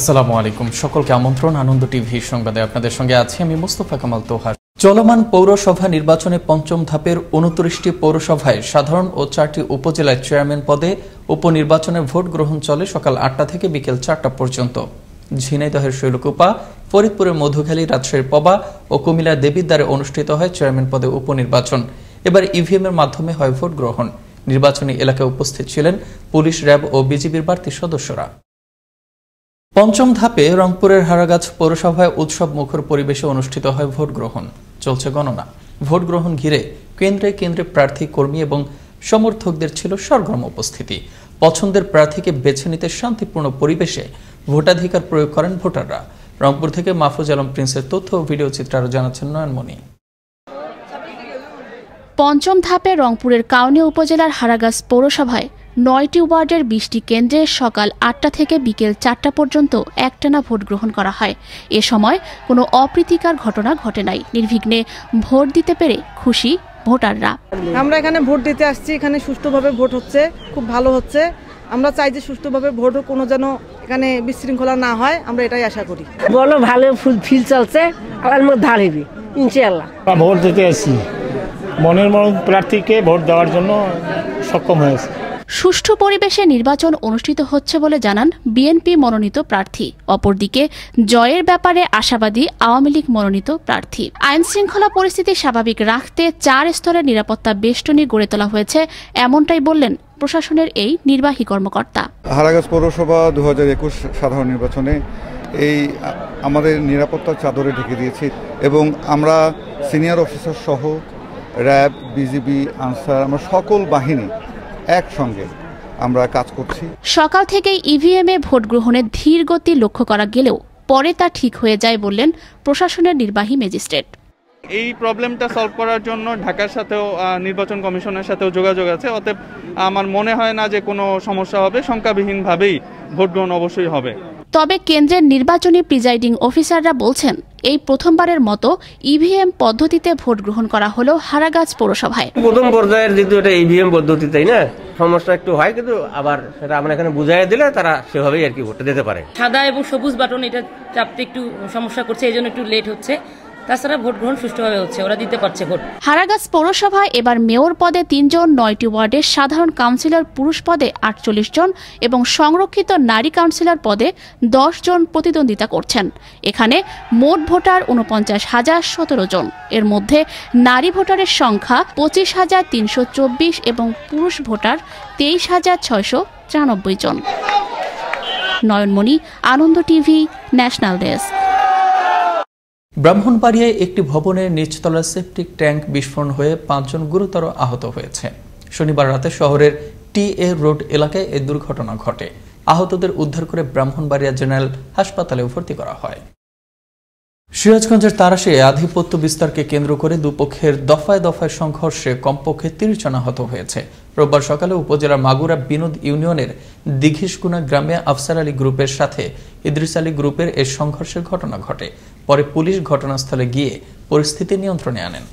আসসালামু আলাইকুম সকলকে আমন্ত্রণ আনন্দ টিভি সংবাদে আপনাদের সঙ্গে আছি আমি মোস্তফা কামাল তোহার চলমান পৌরসভা নির্বাচনে পঞ্চম ধাপের উনত্রিশটি পৌরসভায় সাধারণ ও চারটি উপজেলায় চেয়ারম্যান পদে উপনির্বাচনের ভোট গ্রহণ চলে সকাল আটটা থেকে বিকেল চারটা পর্যন্ত ঝিনাইদহের শৈলকুপা ফরিদপুরের মধুখালী রাজশাহীর পবা ও দেবীর দেবিদ্বারে অনুষ্ঠিত হয় চেয়ারম্যান পদে উপনির্বাচন এবার ইভিএম e এর মাধ্যমে হয় ভোট গ্রহণ নির্বাচনী এলাকায় উপস্থিত ছিলেন পুলিশ র্যাব ও বিজিবির বাড়তি সদস্যরা পঞ্চম ধাপে রংপুরের হারাগাছ পৌরসভায় উৎসব মুখর পরিবেশে অনুষ্ঠিত হয় ভোট গ্রহণ চলছে গণনা ভোট গ্রহণ ঘিরে কেন্দ্রে কেন্দ্রে প্রার্থী কর্মী এবং সমর্থকদের ছিল সরগরম উপস্থিতি পছন্দের প্রার্থীকে বেছে নিতে শান্তিপূর্ণ পরিবেশে ভোটাধিকার প্রয়োগ করেন ভোটাররা রংপুর থেকে মাহফুজ আলম প্রিন্সের তথ্য ও ভিডিও চিত্র আরও জানাচ্ছেন নয়নমণি পঞ্চম ধাপে রংপুরের কাউনিয়া উপজেলার হারাগাছ পৌরসভায় নয়টি ওয়ার্ডের বিশটি কেন্দ্রে সকাল আটটা থেকে বিকেল চারটা পর্যন্ত একটানা ভোট গ্রহণ করা হয় এ সময় কোনো অপ্রীতিকর ঘটনা ঘটে নাই নির্বিঘ্নে ভোট দিতে পেরে খুশি ভোটাররা আমরা এখানে ভোট দিতে আসছি এখানে সুষ্ঠুভাবে ভোট হচ্ছে খুব ভালো হচ্ছে আমরা চাই যে সুষ্ঠুভাবে ভোট কোনো যেন এখানে বিশৃঙ্খলা না হয় আমরা এটাই আশা করি বলো ভালো ফিল চলছে আমার মধ্যে হারিবি ইনশাল্লাহ ভোট দিতে আসছি মনের মন প্রার্থীকে ভোট দেওয়ার জন্য সক্ষম হয়েছে সুষ্ঠু পরিবেশে নির্বাচন অনুষ্ঠিত হচ্ছে বলে জানান বিএনপি মনোনীত প্রার্থী অপরদিকে জয়ের ব্যাপারে আশাবাদী আওয়ামী লীগ মনোনীত প্রার্থী আইন শৃঙ্খলা পরিস্থিতি স্বাভাবিক রাখতে চার স্তরের নিরাপত্তা বেষ্টনী গড়ে তোলা হয়েছে এমনটাই বললেন প্রশাসনের এই নির্বাহী কর্মকর্তা হারাগাজ পৌরসভা দু একুশ সাধারণ নির্বাচনে এই আমাদের নিরাপত্তার চাদরে ঢেকে দিয়েছি এবং আমরা সিনিয়র অফিসার সহ র্যাব বিজিবি আনসার আমরা সকল বাহিনী একসঙ্গে আমরা কাজ করছি সকাল থেকে ইভিএম e এ ভোট গ্রহণের ধীর গতি লক্ষ্য করা গেলেও পরে তা ঠিক হয়ে যায় বললেন প্রশাসনের নির্বাহী ম্যাজিস্ট্রেট এই প্রবলেমটা সলভ করার জন্য ঢাকার সাথেও নির্বাচন কমিশনের সাথেও যোগাযোগ আছে অতএব আমার মনে হয় না যে কোনো সমস্যা হবে সংখ্যাবিহীনভাবেই ভোট গ্রহণ অবশ্যই হবে তবে কেন্দ্রের নির্বাচনী প্রিজাইডিং অফিসাররা বলছেন এই প্রথমবারের মতো ইভিএম পদ্ধতিতে ভোট গ্রহণ করা হলো হারাগাছ পৌরসভায় প্রথম পর্যায়ের যেহেতু এটা ইভিএম পদ্ধতি তাই না সমস্যা একটু হয় কিন্তু আবার সেটা আমরা এখানে বুঝাই দিলে তারা সেভাবেই আর কি ভোট দিতে পারে সাদা এবং সবুজ বাটন এটা চাপতে একটু সমস্যা করছে এই জন্য একটু লেট হচ্ছে তাছাড়া ভোট গ্রহণ সুষ্ঠুভাবে হচ্ছে ওরা দিতে পারছে ভোট হারাগাছ পৌরসভায় এবার মেয়র পদে তিনজন নয়টি ওয়ার্ডের সাধারণ কাউন্সিলর পুরুষ পদে আটচল্লিশ জন এবং সংরক্ষিত নারী কাউন্সিলর পদে দশ জন প্রতিদ্বন্দ্বিতা করছেন এখানে মোট ভোটার উনপঞ্চাশ হাজার সতেরো জন এর মধ্যে নারী ভোটারের সংখ্যা পঁচিশ হাজার তিনশো চব্বিশ এবং পুরুষ ভোটার তেইশ হাজার ছয়শো চুরানব্বই জন Nayanmoni Ananda TV national desk ব্রাহ্মণবাড়িয়ায় একটি ভবনের নিচতলার সেপটিক ট্যাঙ্ক বিস্ফোরণ হয়ে পাঁচজন গুরুতর আহত হয়েছে শনিবার রাতে শহরের টি এ রোড এলাকায় এই দুর্ঘটনা ঘটে আহতদের উদ্ধার করে ব্রাহ্মণবাড়িয়া জেনারেল হাসপাতালে ভর্তি করা হয় সিরাজগঞ্জের তারাশে আধিপত্য বিস্তারকে কেন্দ্র করে দুপক্ষের দফায় দফায় সংঘর্ষে কমপক্ষে তিরিশ জন আহত হয়েছে রোববার সকালে উপজেলার মাগুরা বিনোদ ইউনিয়নের দিঘিসকুনা গ্রামে আফসার আলী গ্রুপের সাথে ইদ্রিস আলী গ্রুপের এ সংঘর্ষের ঘটনা ঘটে পরে পুলিশ ঘটনাস্থলে গিয়ে পরিস্থিতি নিয়ন্ত্রণে আনেন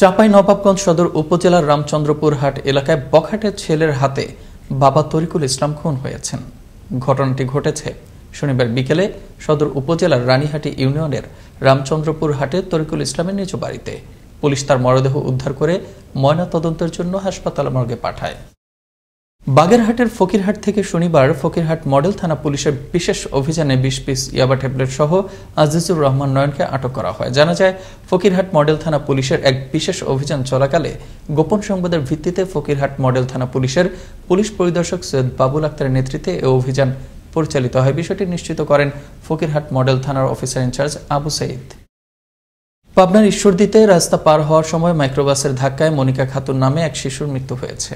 চাপাই নবাবগঞ্জ সদর উপজেলার রামচন্দ্রপুর হাট এলাকায় বখাটে ছেলের হাতে বাবা তরিকুল ইসলাম খুন হয়েছেন ঘটনাটি ঘটেছে শনিবার বিকেলে সদর উপজেলার রানীহাটি ইউনিয়নের রামচন্দ্রপুর হাটে তরিকুল ইসলামের নিজ বাড়িতে পুলিশ তার মরদেহ উদ্ধার করে ময়না তদন্তের জন্য হাসপাতাল মর্গে পাঠায় বাগেরহাটের ফকিরহাট থেকে শনিবার ফকিরহাট মডেল থানা পুলিশের বিশেষ অভিযানে বিশ পিস ইয়াবা ট্যাবলেট সহ আজিজুর রহমান নয়নকে আটক করা হয় জানা যায় ফকিরহাট মডেল থানা পুলিশের এক বিশেষ অভিযান চলাকালে গোপন সংবাদের ভিত্তিতে ফকিরহাট মডেল থানা পুলিশের পুলিশ পরিদর্শক সৈয়দ বাবুল আক্তারের নেতৃত্বে এ অভিযান পরিচালিত হয় বিষয়টি নিশ্চিত করেন ফকিরহাট মডেল থানার অফিসার ইনচার্জ আবু সঈদ পাবনার ঈশ্বরদীতে রাস্তা পার হওয়ার সময় মাইক্রোবাসের ধাক্কায় মনিকা খাতুন নামে এক শিশুর মৃত্যু হয়েছে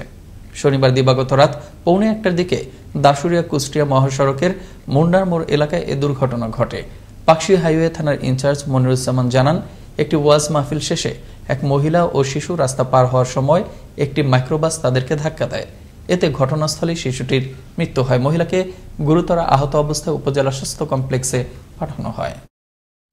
শনিবার দিবাগত রাত পৌনে একটার দিকে দাসুরিয়া কুষ্টিয়া মহাসড়কের মুন্ডার মোড় এলাকায় এ দুর্ঘটনা ঘটে পাকশি হাইওয়ে থানার ইনচার্জ মনিরুজ্জামান জানান একটি ওয়াজ মাহফিল শেষে এক মহিলা ও শিশু রাস্তা পার হওয়ার সময় একটি মাইক্রোবাস তাদেরকে ধাক্কা দেয় এতে ঘটনাস্থলে শিশুটির মৃত্যু হয় মহিলাকে গুরুতর আহত অবস্থায় উপজেলা স্বাস্থ্য কমপ্লেক্সে পাঠানো হয়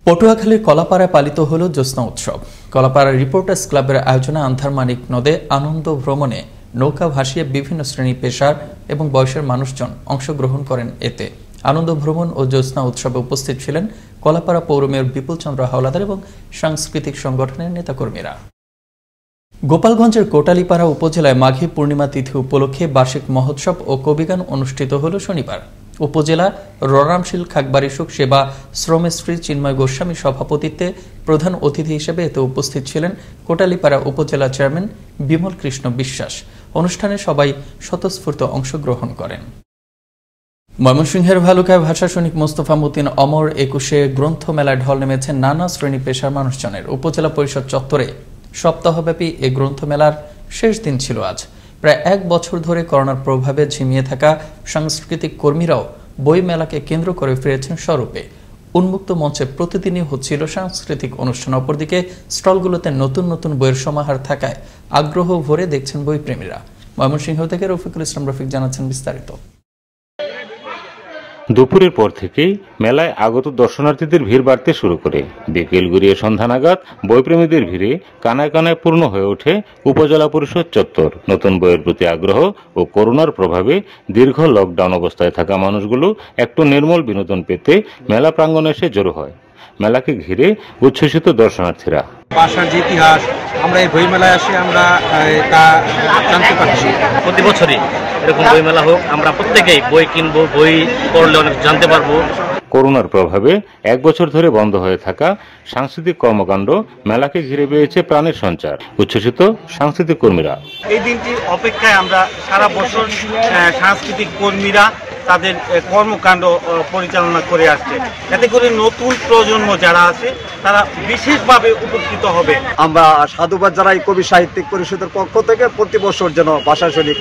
পটুয়াখালীর কলাপাড়ায় পালিত হল জ্যোৎস্না উৎসব কলাপাড়া রিপোর্টার্স ক্লাবের আয়োজনে আন্ধারমানিক নদে আনন্দ ভ্রমণে নৌকা ভাসিয়ে বিভিন্ন শ্রেণী পেশার এবং বয়সের মানুষজন অংশগ্রহণ করেন এতে আনন্দ ভ্রমণ ও জ্যোৎস্না উৎসবে উপস্থিত ছিলেন কলাপাড়া পৌর মেয়র বিপুল চন্দ্র হাওলাদার এবং সাংস্কৃতিক সংগঠনের নেতাকর্মীরা গোপালগঞ্জের কোটালীপাড়া উপজেলায় মাঘী পূর্ণিমা তিথি উপলক্ষে বার্ষিক মহোৎসব ও কবিগান অনুষ্ঠিত হল শনিবার উপজেলা ররামশীল খাকবারিসুক সেবা শ্রমশ্রী চিন্ময় গোস্বামী সভাপতিত্বে প্রধান অতিথি হিসেবে এতে উপস্থিত ছিলেন কোটালীপাড়া উপজেলা চেয়ারম্যান বিমল কৃষ্ণ বিশ্বাস অনুষ্ঠানে সবাই স্বতঃস্ফূর্ত অংশগ্রহণ করেন ময়মনসিংহের ভালুকায় ভাষাসৈনিক মোস্তফা মতিন অমর একুশে গ্রন্থ মেলায় ঢল নেমেছে নানা শ্রেণী পেশার মানুষজনের উপজেলা পরিষদ চত্বরে সপ্তাহব্যাপী এ গ্রন্থমেলার শেষ দিন ছিল আজ প্রায় এক বছর ধরে করোনার প্রভাবে ঝিমিয়ে থাকা সাংস্কৃতিক কর্মীরাও বইমেলাকে কেন্দ্র করে ফিরেছেন স্বরূপে উন্মুক্ত মঞ্চে প্রতিদিনই হচ্ছিল সাংস্কৃতিক অনুষ্ঠান অপরদিকে স্টলগুলোতে নতুন নতুন বইয়ের সমাহার থাকায় আগ্রহ ভরে দেখছেন বইপ্রেমীরা ময়মনসিংহ থেকে রফিকুল ইসলাম রফিক জানাচ্ছেন বিস্তারিত দুপুরের পর থেকেই মেলায় আগত দর্শনার্থীদের ভিড় বাড়তে শুরু করে বিকেল গড়িয়ে সন্ধানাগাত বইপ্রেমীদের ভিড়ে কানায় কানায় পূর্ণ হয়ে ওঠে উপজেলা পরিষদ চত্বর নতুন বইয়ের প্রতি আগ্রহ ও করোনার প্রভাবে দীর্ঘ লকডাউন অবস্থায় থাকা মানুষগুলো একটু নির্মল বিনোদন পেতে মেলা প্রাঙ্গনে এসে জড়ো হয় মেলাকে ঘিরে উচ্ছ্বসিত দর্শনার্থীরা বাসার যে ইতিহাস আমরা এই বইমেলায় আসি আমরা তা জানতে পারছি প্রতি বছরই এরকম বইমেলা হোক আমরা প্রত্যেকেই বই কিনবো বই পড়লে অনেক জানতে পারবো করোনার প্রভাবে এক বছর ধরে বন্ধ হয়ে থাকা সাংস্কৃতিক কর্মকাণ্ড মেলাকে ঘিরে পেয়েছে প্রাণের সঞ্চার উচ্ছ্বসিত সাংস্কৃতিক কর্মীরা এই দিনটি অপেক্ষায় আমরা সারা বছর সাংস্কৃতিক কর্মীরা তাদের কর্মকাণ্ড পরিচালনা করে আসছে এতে করে নতুন প্রজন্ম যারা আছে তারা বিশেষভাবে উপকৃত হবে আমরা সাধুবাদ যারা কবি সাহিত্যিক পরিষদের পক্ষ থেকে প্রতি বছর যেন ভাষা সৈনিক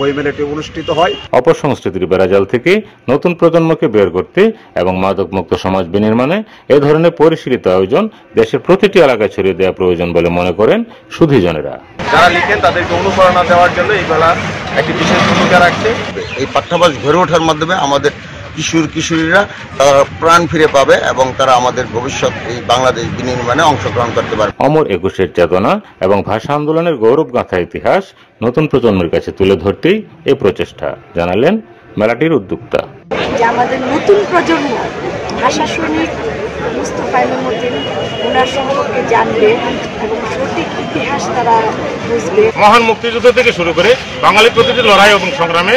বই মেলাটি অনুষ্ঠিত হয় অপসংস্কৃতির বেড়াজাল থেকে নতুন প্রজন্মকে বের করতে এবং মাদক মুক্ত সমাজ বিনির্মাণে এ ধরনের পরিশীলিত আয়োজন দেশের প্রতিটি এলাকায় ছড়িয়ে দেওয়া প্রয়োজন বলে মনে করেন সুধীজনেরা যারা লিখেন তাদেরকে অনুপ্রেরণা দেওয়ার জন্য এই বেলা একটি বিশেষ ভূমিকা রাখছে এই পাঠ্যাবাস ঘরে শিক্ষার মাধ্যমে আমাদের কিশোর কিশোরীরা তারা প্রাণ ফিরে পাবে এবং তারা আমাদের ভবিষ্যৎ এই বাংলাদেশ বিনির্মাণে অংশগ্রহণ করতে পারবে অমর একুশের চেতনা এবং ভাষা আন্দোলনের গৌরব গাঁথা ইতিহাস নতুন প্রজন্মের কাছে তুলে ধরতেই এ প্রচেষ্টা জানালেন মেলাটির উদ্যোক্তা আমাদের নতুন প্রজন্ম ভাষা শ্রমিক মুস্তফা ইমামুদ্দিন ওনার সম্পর্কে জানবে এবং সঠিক ইতিহাস তারা বুঝবে মহান মুক্তিযুদ্ধ থেকে শুরু করে বাঙালি প্রতিটি লড়াই এবং সংগ্রামে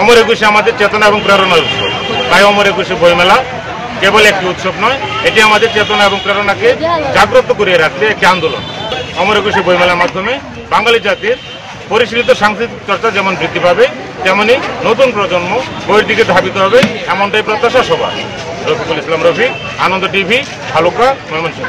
অমর একুশে আমাদের চেতনা এবং প্রেরণার উৎসব তাই অমর একুশে বইমেলা কেবল একটি উৎসব নয় এটি আমাদের চেতনা এবং প্রেরণাকে জাগ্রত করিয়ে রাখছে একটি আন্দোলন অমর একুশে বইমেলার মাধ্যমে বাঙালি জাতির পরিশীলিত সাংস্কৃতিক চর্চা যেমন বৃদ্ধি পাবে তেমনি নতুন প্রজন্ম বইয়ের দিকে ধাবিত হবে এমনটাই প্রত্যাশা সবার রফিকুল ইসলাম রফিক আনন্দ টিভি হালুকা ময়মনসিংহ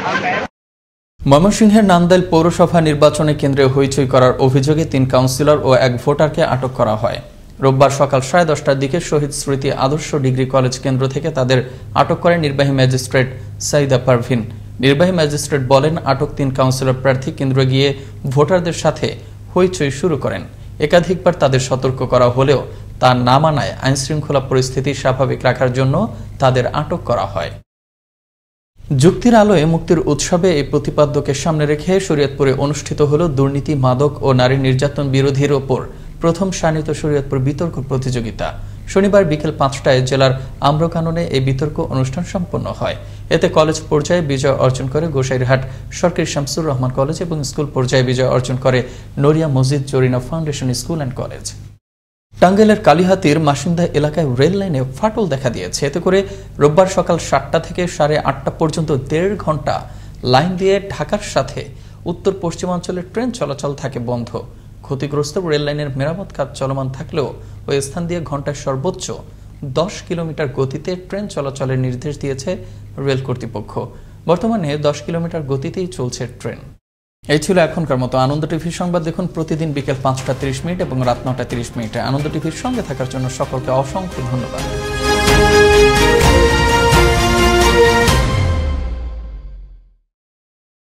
ময়মনসিংহের নান্দেল পৌরসভা নির্বাচনে কেন্দ্রে হইচই করার অভিযোগে তিন কাউন্সিলর ও এক ভোটারকে আটক করা হয় রোববার সকাল সাড়ে দশটার দিকে শহীদ স্মৃতি আদর্শ ডিগ্রি কলেজ কেন্দ্র থেকে তাদের আটক করেন নির্বাহী ম্যাজিস্ট্রেট সাইদা পারভিন নির্বাহী ম্যাজিস্ট্রেট বলেন আটক তিন কাউন্সিলর প্রার্থী কেন্দ্র গিয়ে ভোটারদের সাথে হইচই শুরু করেন একাধিকবার তাদের সতর্ক করা হলেও তা না মানায় আইনশৃঙ্খলা পরিস্থিতি স্বাভাবিক রাখার জন্য তাদের আটক করা হয় যুক্তির আলোয় মুক্তির উৎসবে এই প্রতিপাদ্যকে সামনে রেখে শরীয়তপুরে অনুষ্ঠিত হল দুর্নীতি মাদক ও নারী নির্যাতন বিরোধীর ওপর প্রথম শানিত শরীয়তপুর বিতর্ক প্রতিযোগিতা শনিবার বিকেল পাঁচটায় জেলার আম্রকাননে এই বিতর্ক অনুষ্ঠান সম্পন্ন হয় এতে কলেজ পর্যায়ে বিজয় অর্জন করে গোসাইরহাট সরকারি শামসুর রহমান কলেজ এবং স্কুল পর্যায়ে বিজয় অর্জন করে Naria Masjid Jarina foundation school and college টাঙ্গাইলের কালিহাতির মাসিন্দা এলাকায় রেল লাইনে ফাটল দেখা দিয়েছে এতে করে রোববার সকাল সাতটা থেকে সাড়ে আটটা পর্যন্ত দেড় ঘন্টা লাইন দিয়ে ঢাকার সাথে উত্তর পশ্চিমাঞ্চলের ট্রেন চলাচল থাকে বন্ধ ক্ষতিগ্রস্ত রেললাইনের মেরামত কাজ চলমান থাকলেও ওই স্থান দিয়ে ঘন্টায় সর্বোচ্চ দশ কিলোমিটার গতিতে ট্রেন চলাচলের নির্দেশ দিয়েছে রেল কর্তৃপক্ষ বর্তমানে দশ কিলোমিটার গতিতেই চলছে ট্রেন এই ছিল এখনকার মতো আনন্দ টিভির সংবাদ দেখুন প্রতিদিন বিকেল পাঁচটা তিরিশ মিনিট এবং রাত নটা তিরিশ মিনিটে আনন্দ টিভির সঙ্গে থাকার জন্য সকলকে অসংখ্য ধন্যবাদ